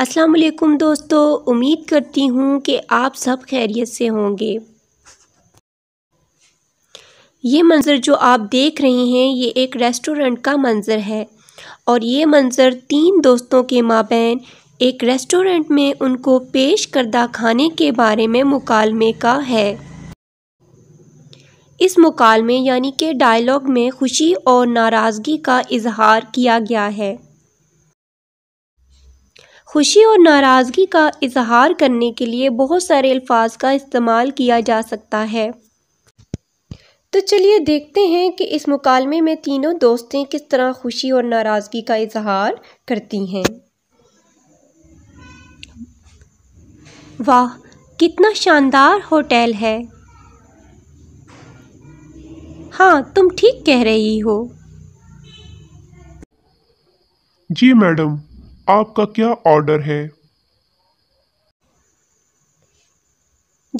अस्सलाम वालेकुम दोस्तों उम्मीद करती हूँ कि आप सब खैरियत से होंगे ये मंज़र जो आप देख रहे हैं ये एक रेस्टोरेंट का मंज़र है और ये मंज़र तीन दोस्तों के माबेन एक रेस्टोरेंट में उनको पेश करदा खाने के बारे में मुकालमे का है इस मुकालमे यानी कि डायलॉग में खुशी और नाराज़गी का इजहार किया गया है खुशी और नाराज़गी का इजहार करने के लिए बहुत सारे अल्फाज का इस्तेमाल किया जा सकता है तो चलिए देखते हैं कि इस मुकालमे में तीनों दोस्तें किस तरह खुशी और नाराज़गी का इजहार करती हैं वाह कितना शानदार होटल है हाँ तुम ठीक कह रही हो जी मैडम आपका क्या ऑर्डर है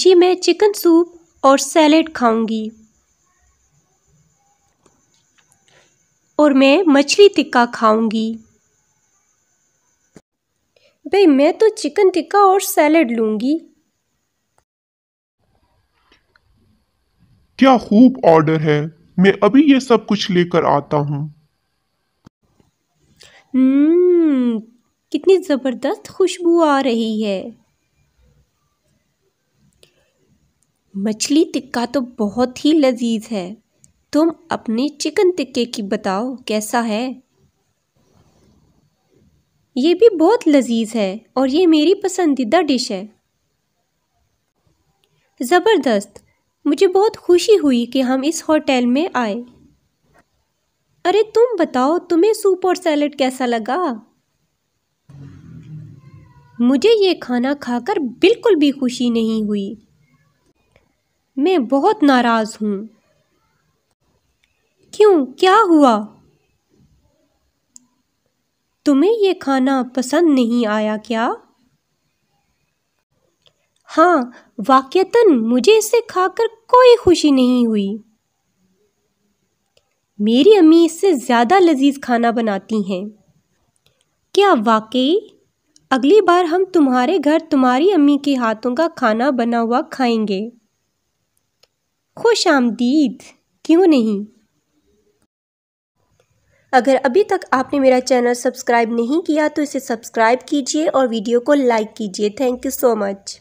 जी मैं चिकन सूप और सैलेड खाऊंगी और मैं मछली टिक्का खाऊंगी भाई मैं तो चिकन टिक्का और सैलेड लूंगी क्या खूब ऑर्डर है मैं अभी ये सब कुछ लेकर आता हूँ हम्म, कितनी ज़बरदस्त खुशबू आ रही है मछली टिक्का तो बहुत ही लजीज है तुम अपने चिकन टिक्के की बताओ कैसा है ये भी बहुत लजीज है और ये मेरी पसंदीदा डिश है ज़बरदस्त मुझे बहुत खुशी हुई कि हम इस होटल में आए अरे तुम बताओ तुम्हें सूप और सैलड कैसा लगा मुझे ये खाना खाकर बिल्कुल भी खुशी नहीं हुई मैं बहुत नाराज़ हूँ क्यों क्या हुआ तुम्हें ये खाना पसंद नहीं आया क्या हाँ वाक्यतन मुझे इसे खाकर कोई खुशी नहीं हुई मेरी अम्मी इससे ज़्यादा लजीज खाना बनाती हैं क्या वाकई अगली बार हम तुम्हारे घर तुम्हारी अम्मी के हाथों का खाना बना हुआ खाएंगे खुश आमदीद क्यों नहीं अगर अभी तक आपने मेरा चैनल सब्सक्राइब नहीं किया तो इसे सब्सक्राइब कीजिए और वीडियो को लाइक कीजिए थैंक यू सो मच